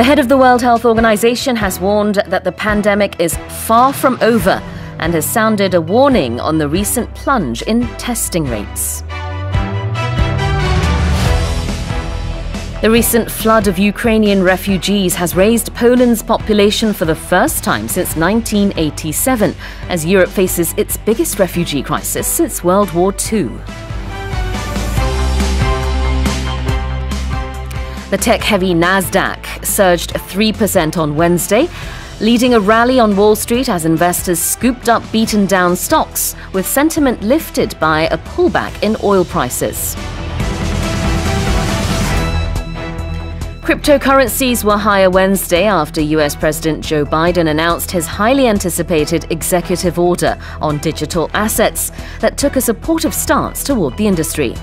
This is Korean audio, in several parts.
The head of the World Health Organization has warned that the pandemic is far from over and has sounded a warning on the recent plunge in testing rates. The recent flood of Ukrainian refugees has raised Poland's population for the first time since 1987, as Europe faces its biggest refugee crisis since World War II. The tech heavy Nasdaq surged 3% on Wednesday, leading a rally on Wall Street as investors scooped up beaten down stocks, with sentiment lifted by a pullback in oil prices. Cryptocurrencies were higher Wednesday after US President Joe Biden announced his highly anticipated executive order on digital assets that took a supportive stance toward the industry.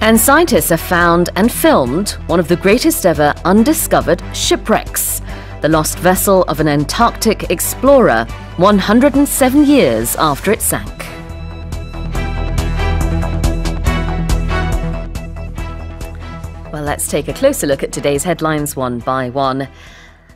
And scientists have found and filmed one of the greatest ever undiscovered shipwrecks the lost vessel of an Antarctic explorer 107 years after it sank. Well, let's take a closer look at today's headlines one by one.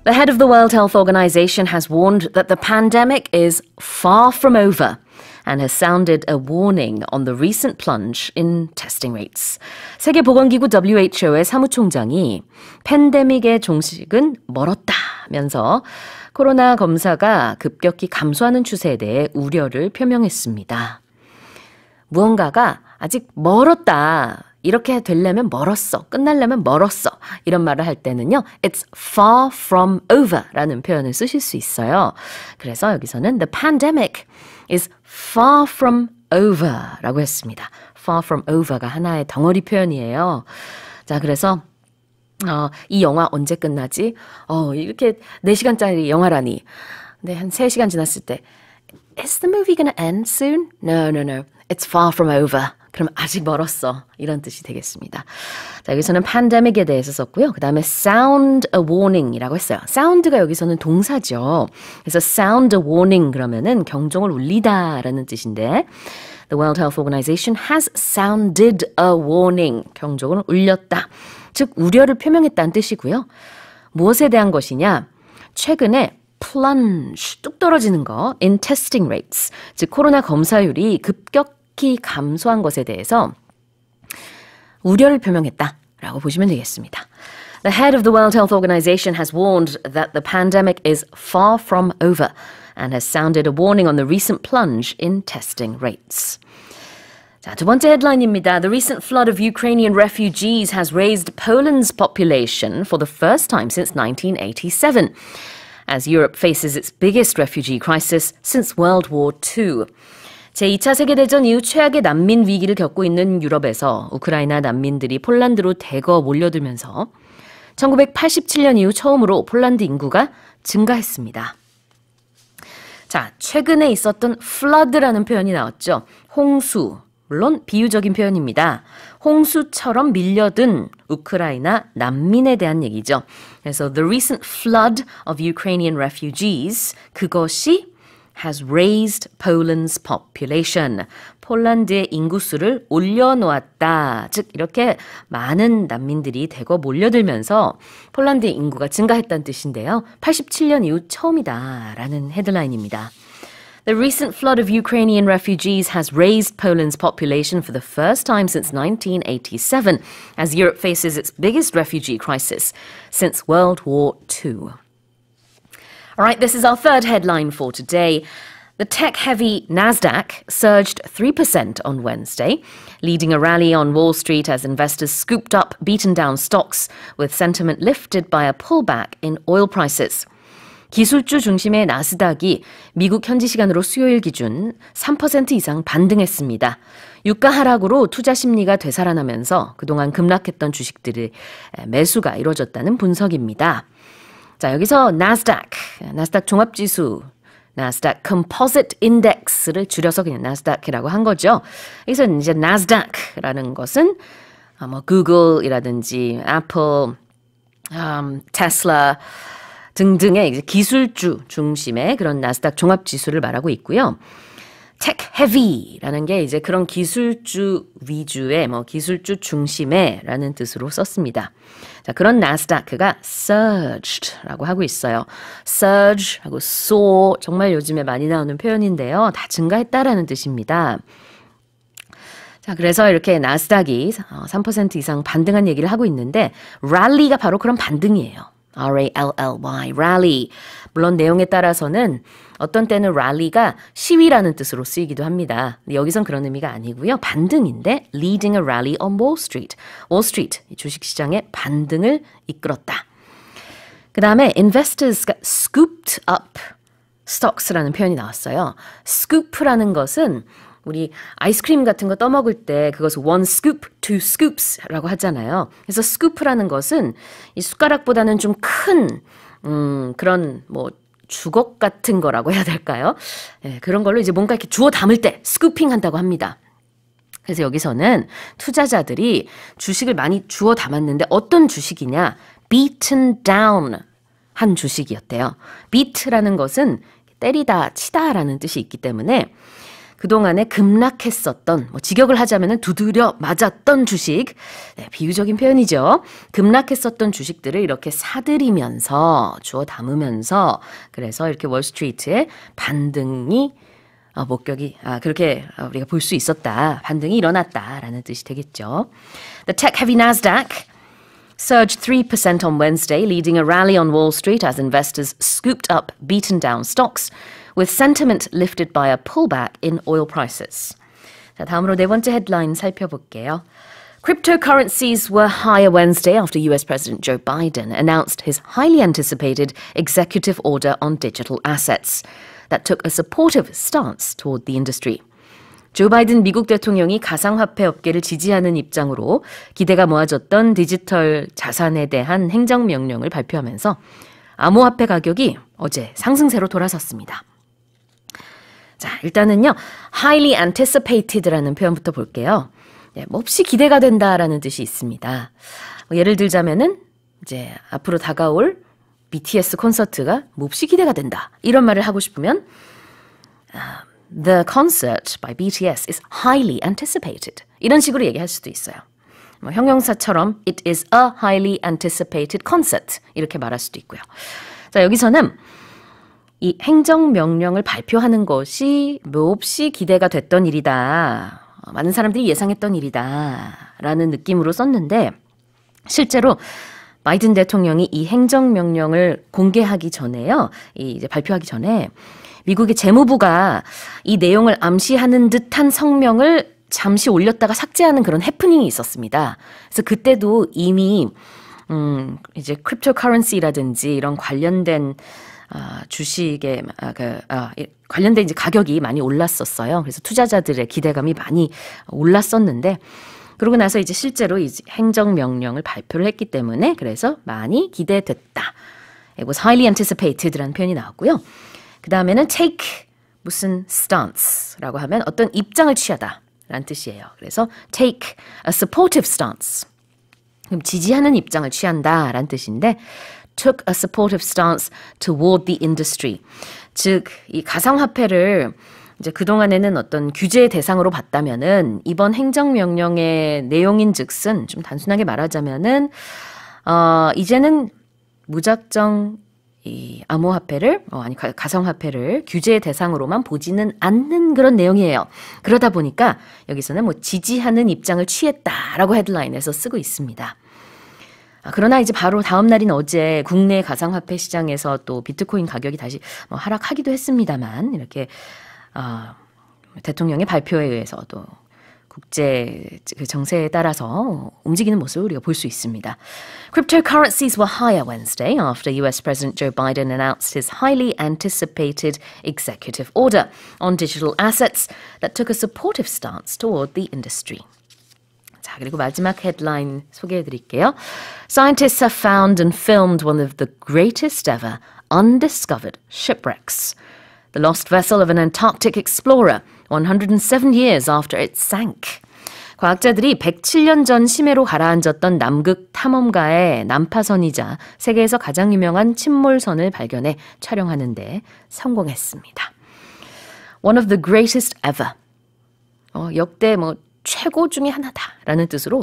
The head of the World Health Organization has warned that the pandemic is far from over and has sounded a warning on the recent plunge in testing rates. 세계보건기구 WHO의 사무총장이 팬데믹의 종식은 멀었다면서 코로나 검사가 급격히 감소하는 추세에 대해 우려를 표명했습니다. 무언가가 아직 멀었다. 이렇게 되려면 멀었어. 끝날려면 멀었어. 이런 말을 할 때는요. It's far from over 라는 표현을 쓰실 수 있어요. 그래서 여기서는 the pandemic is far from over라고 했습니다. far from over가 하나의 덩어리 표현이에요. 자, 그래서 어, 이 영화 언제 끝나지? 어, 이렇게 4시간짜리 영화라니. 네, 한 3시간 지났을 때 Is the movie gonna end soon? No, no, no. It's far from over. 그럼 아직 멀었어. 이런 뜻이 되겠습니다. 자, 여기서는 pandemic에 대해서 썼고요. 그 다음에 sound a warning이라고 했어요. sound가 여기서는 동사죠. 그래서 sound a warning 그러면은 경종을 울리다라는 뜻인데 The World Health Organization has sounded a warning. 경종을 울렸다. 즉 우려를 표명했다는 뜻이고요. 무엇에 대한 것이냐? 최근에 plunge 뚝 떨어지는 거 in testing rates 즉 코로나 검사율이 급격 급격히 감소한 것에 대해서 우려를 표명했다라고 보시면 되겠습니다. The head of the World Health Organization has warned that the pandemic is far from over and has sounded a warning on the recent plunge in testing rates. 자, 두 번째 헤드라인입니다. The recent flood of Ukrainian refugees has raised Poland's population for the first time since 1987, as Europe faces its biggest refugee crisis since World War II. 제2차 세계대전 이후 최악의 난민 위기를 겪고 있는 유럽에서 우크라이나 난민들이 폴란드로 대거 몰려들면서 1987년 이후 처음으로 폴란드 인구가 증가했습니다. 자, 최근에 있었던 플러드라는 표현이 나왔죠. 홍수. 물론 비유적인 표현입니다. 홍수처럼 밀려든 우크라이나 난민에 대한 얘기죠. 그래서 the recent flood of Ukrainian refugees 그것이 has raised Poland's population. 폴란드의 인구수를 올려놓았다. 즉, 이렇게 많은 난민들이 대거 몰려들면서 폴란드의 인구가 증가했다는 뜻인데요. 87년 이후 처음이다. 헤드라인입니다. The recent flood of Ukrainian refugees has raised Poland's population for the first time since 1987, as Europe faces its biggest refugee crisis since World War II. All right, this is our third headline for today. The tech heavy NASDAQ surged 3% on Wednesday, leading a rally on Wall Street as investors scooped up beaten down stocks, with sentiment lifted by a pullback in oil prices. 기술주 중심의 나스닥이 미국 현지 시간으로 수요일 기준 3% 이상 반등했습니다. 유가 하락으로 투자 심리가 되살아나면서 그동안 급락했던 주식들의 매수가 이뤄졌다는 분석입니다. 자, 여기서 나스닥, 나스닥 종합지수, 나스닥 컴포지트 인덱스를 줄여서 그냥 나스닥이라고 한 거죠. 여기서 이제 나스닥라는 것은 아, 뭐 구글이라든지 애플, 음, 테슬라 등등의 기술주 중심의 그런 나스닥 종합지수를 말하고 있고요. tech heavy라는 게 이제 그런 기술주 위주의 뭐 기술주 중심의라는 뜻으로 썼습니다. 자, 그런 나스닥크가 surged라고 하고 있어요. surge하고 soar 정말 요즘에 많이 나오는 표현인데요. 다 증가했다라는 뜻입니다. 자, 그래서 이렇게 나스닥이 3% 어, 이상 반등한 얘기를 하고 있는데 랄리가 바로 그런 반등이에요. R-A-L-L-Y, rally. 물론 내용에 따라서는 어떤 때는 rally가 시위라는 뜻으로 쓰이기도 합니다. 여기선 그런 의미가 아니고요. 반등인데 leading a rally on Wall Street. Wall Street, 주식시장의 반등을 이끌었다. 그 다음에 investors가 scooped up stocks라는 표현이 나왔어요. scoop라는 것은 우리 아이스크림 같은 거 떠먹을 때 그것을 one scoop, two scoops라고 하잖아요. 그래서 scoop라는 것은 이 숟가락보다는 좀 큰 음, 그런 뭐 주걱 같은 거라고 해야 될까요? 예, 그런 걸로 이제 뭔가 이렇게 주워 담을 때 스쿠핑 한다고 합니다. 그래서 여기서는 투자자들이 주식을 많이 주워 담았는데 어떤 주식이냐? beaten down 한 주식이었대요. beat라는 것은 때리다, 치다라는 뜻이 있기 때문에 그동안에 급락했었던, 뭐 직역을 하자면 두드려 맞았던 주식, 네, 비유적인 표현이죠. 급락했었던 주식들을 이렇게 사들이면서, 주워 담으면서, 그래서 이렇게 월스트리트의 반등이 어, 목격이 아, 그렇게 어, 우리가 볼 수 있었다. 반등이 일어났다라는 뜻이 되겠죠. The tech heavy Nasdaq surged 3% on Wednesday, leading a rally on Wall Street as investors scooped up beaten down stocks. with sentiment lifted by a pullback in oil prices. 자, 다음으로 네 번째 헤드라인 살펴볼게요. Cryptocurrencies were higher Wednesday after US President Joe Biden announced his highly anticipated executive order on digital assets that took a supportive stance toward the industry. 조 바이든 미국 대통령이 가상화폐 업계를 지지하는 입장으로 기대가 모아졌던 디지털 자산에 대한 행정명령을 발표하면서 암호화폐 가격이 어제 상승세로 돌아섰습니다. 자, 일단은요. highly anticipated라는 표현부터 볼게요. 예, 몹시 뭐 기대가 된다라는 뜻이 있습니다. 뭐 예를 들자면은 이제 앞으로 다가올 BTS 콘서트가 몹시 뭐 기대가 된다. 이런 말을 하고 싶으면 아, The concert by BTS is highly anticipated. 이런 식으로 얘기할 수도 있어요. 뭐 형용사처럼 It is a highly anticipated concert 이렇게 말할 수도 있고요. 자 여기서는 이 행정명령을 발표하는 것이 몹시 기대가 됐던 일이다. 많은 사람들이 예상했던 일이다. 라는 느낌으로 썼는데, 실제로 바이든 대통령이 이 행정명령을 공개하기 전에요. 이제 발표하기 전에 미국의 재무부가 이 내용을 암시하는 듯한 성명을 잠시 올렸다가 삭제하는 그런 해프닝이 있었습니다. 그래서 그때도 이미 음, 이제 크립토 카런시라든지 이런 관련된 아, 주식에 아, 그, 아, 관련된 이제 가격이 많이 올랐었어요. 그래서 투자자들의 기대감이 많이 올랐었는데 그러고 나서 이제 실제로 이제 행정명령을 발표를 했기 때문에 그래서 많이 기대됐다. It 예, was 뭐, highly anticipated라는 표현이 나왔고요. 그 다음에는 take 무슨 stance라고 하면 어떤 입장을 취하다 라는 뜻이에요. 그래서 take a supportive stance. 그럼 지지하는 입장을 취한다 라는 뜻인데 took a supportive stance toward the industry. 즉, 이 가상화폐를 이제 그동안에는 어떤 규제의 대상으로 봤다면은 이번 행정명령의 내용인 즉슨 좀 단순하게 말하자면은 어, 이제는 무작정 이 암호화폐를 어, 아니 가상화폐를 규제의 대상으로만 보지는 않는 그런 내용이에요. 그러다 보니까 여기서는 뭐 지지하는 입장을 취했다라고 헤드라인에서 쓰고 있습니다. 그러나 이제 바로 다음 날인 어제 국내 가상화폐 시장에서 또 비트코인 가격이 다시 뭐 하락하기도 했습니다만 이렇게 어, 대통령의 발표에 의해서 또 국제 정세에 따라서 움직이는 모습을 우리가 볼 수 있습니다. Cryptocurrencies were higher Wednesday after US President Joe Biden announced his highly anticipated executive order on digital assets that took a supportive stance toward the industry. 자, 그리고 마지막 헤드라인 소개해 드릴게요. Scientists have found and filmed one of the greatest ever undiscovered shipwrecks. The lost vessel of an Antarctic explorer 107 years after it sank. 과학자들이 107년 전 심해로 가라앉았던 남극 탐험가의 난파선이자 세계에서 가장 유명한 침몰선을 발견해 촬영하는데 성공했습니다. One of the greatest ever. 어, 역대 뭐 최고 중의 하나다라는 뜻으로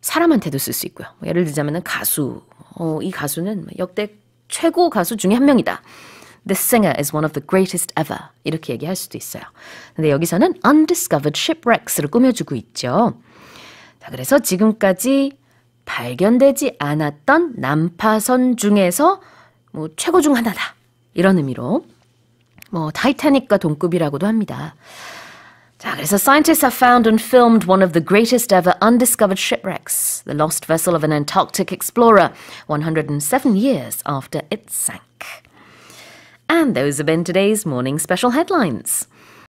사람한테도 쓸 수 있고요. 뭐 예를 들자면 가수, 어, 이 가수는 뭐 역대 최고 가수 중에 한 명이다. This singer is one of the greatest ever. 이렇게 얘기할 수도 있어요. 근데 여기서는 undiscovered shipwrecks를 꾸며주고 있죠. 자, 그래서 지금까지 발견되지 않았던 난파선 중에서 뭐 최고 중 하나다. 이런 의미로 뭐 타이타닉과 동급이라고도 합니다. So scientists have found and filmed one of the greatest ever undiscovered shipwrecks, the lost vessel of an Antarctic explorer, 107 years after it sank. And those have been today's morning special headlines.